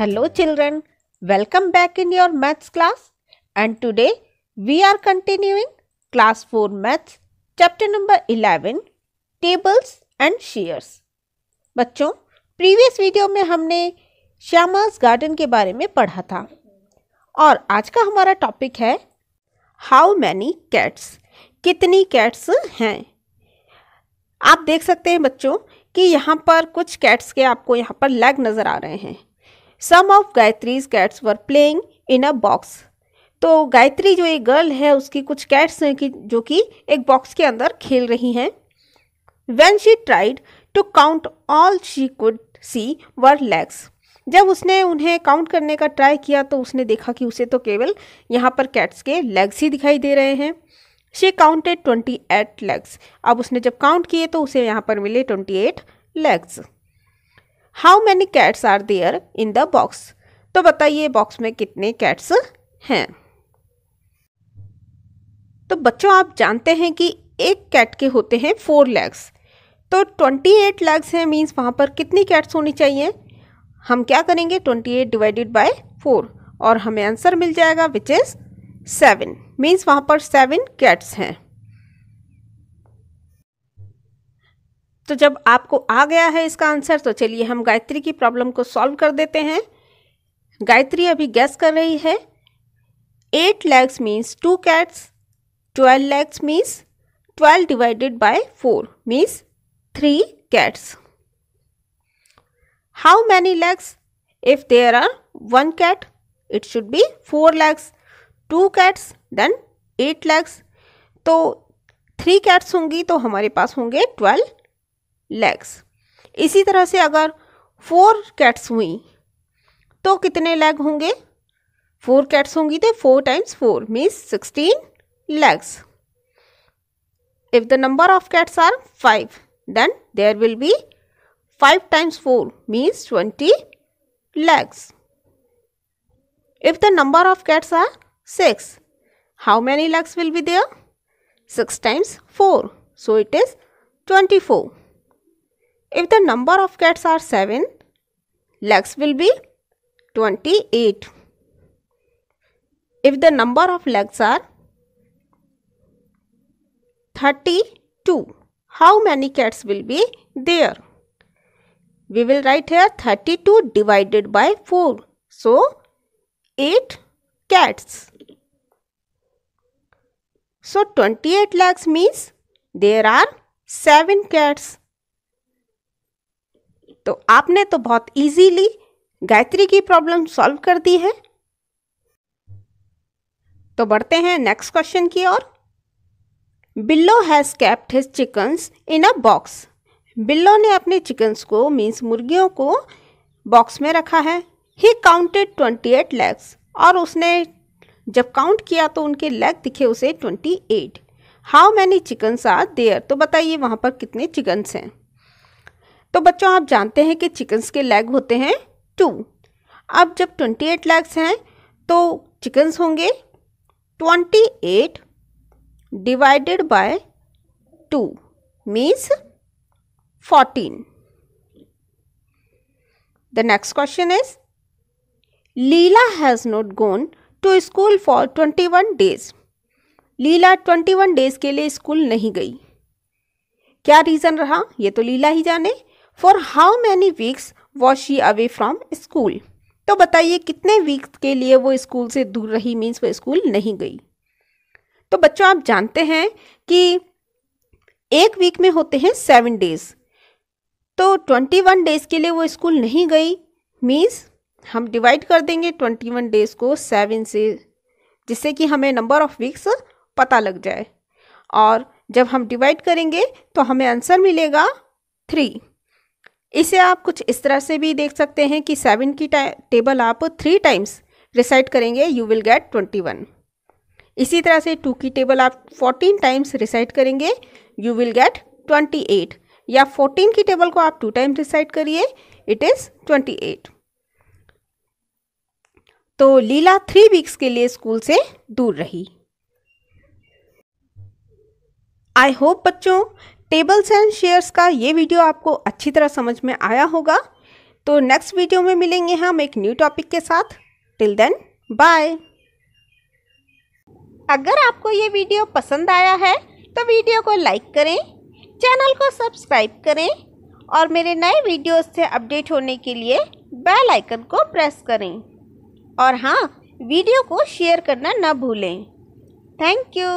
Hello children, welcome back in your maths class and today we are continuing class 4 maths chapter number 11 tables and shears. बच्चों previous video में हमने श्यामास garden के बारे में पढ़ा था और आज का हमारा टॉपिक है हाउ मैनी कैट्स कितनी कैट्स हैं आप देख सकते हैं बच्चों कि यहाँ पर कुछ कैट्स के आपको यहाँ पर लेग नज़र आ रहे हैं some of Gayatri's cats were playing in a box तो गायत्री जो एक गर्ल है उसकी कुछ कैट्स हैं कि जो कि एक बॉक्स के अंदर खेल रही हैं when she tried to count all she could see were legs जब उसने उन्हें काउंट करने का ट्राई किया तो उसने देखा कि उसे तो केवल यहाँ पर कैट्स के लेग्स ही दिखाई दे रहे हैं she counted twenty eight legs अब उसने जब काउंट किए तो उसे यहाँ पर मिले twenty eight legs how many cats are there in the box तो बताइए बॉक्स में कितने कैट्स हैं तो बच्चों आप जानते हैं कि एक कैट के होते हैं फोर लैक्स तो ट्वेंटी एट लैक्स हैं मीन्स वहाँ पर कितनी कैट्स होनी चाहिए हम क्या करेंगे twenty eight divided by four और हमें आंसर मिल जाएगा विच इज़ सेवन मीन्स वहाँ पर सेवन कैट्स हैं तो जब आपको आ गया है इसका आंसर तो चलिए हम गायत्री की प्रॉब्लम को सॉल्व कर देते हैं गायत्री अभी गैस कर रही है eight legs means two cats twelve legs means twelve divided by four means three cats how many legs if there are one cat it should be four legs two cats then eight legs तो three cats होंगी तो हमारे पास होंगे twelve legs इसी तरह से अगर four cats हुई तो कितने लेग होंगे फोर कैट्स होंगी तो four times four means sixteen legs if the number of cats are five then there will be five times four means twenty legs if the number of cats are six how many legs will be there six times four so it is twenty four If the number of cats are 7, legs will be 28. If the number of legs are 32, how many cats will be there? We will write here 32 divided by 4. So, 8 cats. So, 28 legs means there are 7 cats. तो आपने तो बहुत easily Gayatri की problem solve कर दी है तो बढ़ते हैं नेक्स्ट क्वेश्चन की ओर Billo has kept his chickens in a box Billo ने अपने चिकन्स को मीन्स मुर्गियों को बॉक्स में रखा है he counted twenty eight legs और उसने जब काउंट किया तो उनके लेग दिखे उसे twenty eight how many chickens are there तो बताइए वहाँ पर कितने चिकन्स हैं तो बच्चों आप जानते हैं कि चिकन्स के लेग होते हैं टू अब जब ट्वेंटी एट लैग्स हैं तो चिकन्स होंगे twenty eight divided by two means fourteen the next question is Leela has not gone to school for twenty one days Leela twenty one days के लिए स्कूल नहीं गई क्या रीज़न रहा ये तो लीला ही जाने for how many weeks was he away from school तो बताइए कितने वीक्स के लिए वो स्कूल से दूर रही मीन्स वो स्कूल नहीं गई तो बच्चों आप जानते हैं कि एक वीक में होते हैं सेवन डेज तो ट्वेंटी वन डेज के लिए वो स्कूल नहीं गई मीन्स हम डिवाइड कर देंगे ट्वेंटी वन डेज को सेवन से जिससे कि हमें नंबर ऑफ वीक्स पता लग जाए और जब हम डिवाइड करेंगे तो हमें आंसर मिलेगा थ्री इसे आप कुछ इस तरह से भी देख सकते हैं कि सेवन की टेबल आप थ्री टाइम्स रिसाइट करेंगे you will get twenty one इसी तरह से टू की टेबल आप फोर्टीन टाइम्स रिसाइट करेंगे you will get twenty eight या फोर्टीन की टेबल को आप टू टाइम्स रिसाइट करिए इट इज़ ट्वेंटी एट तो लीला थ्री वीक्स के लिए स्कूल से दूर रही आई होप बच्चों टेबल्स एंड शेयर्स का ये वीडियो आपको अच्छी तरह समझ में आया होगा तो नेक्स्ट वीडियो में मिलेंगे हम एक न्यू टॉपिक के साथ टिल देन बाय अगर आपको ये वीडियो पसंद आया है तो वीडियो को लाइक करें चैनल को सब्सक्राइब करें और मेरे नए वीडियोस से अपडेट होने के लिए बेल आइकन को प्रेस करें और हाँ वीडियो को शेयर करना न भूलें थैंक यू